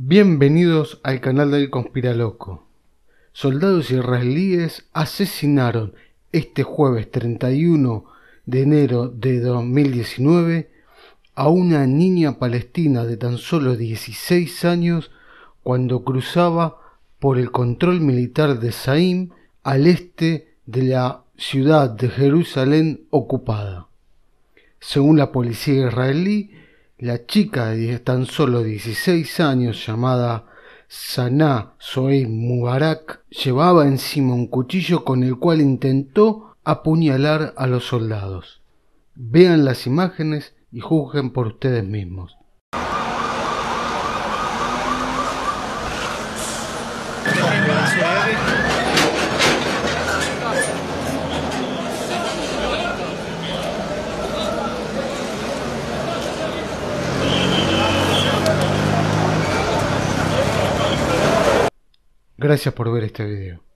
Bienvenidos al canal del Conspiraloco. Soldados israelíes asesinaron este jueves 31 de enero de 2019 a una niña palestina de tan solo 16 años cuando cruzaba por el control militar de Saim al este de la ciudad de Jerusalén ocupada. Según la policía israelí, la chica de tan solo 16 años llamada Saná Zoe Mubarak llevaba encima un cuchillo con el cual intentó apuñalar a los soldados. Vean las imágenes y juzguen por ustedes mismos. Gracias por ver este video.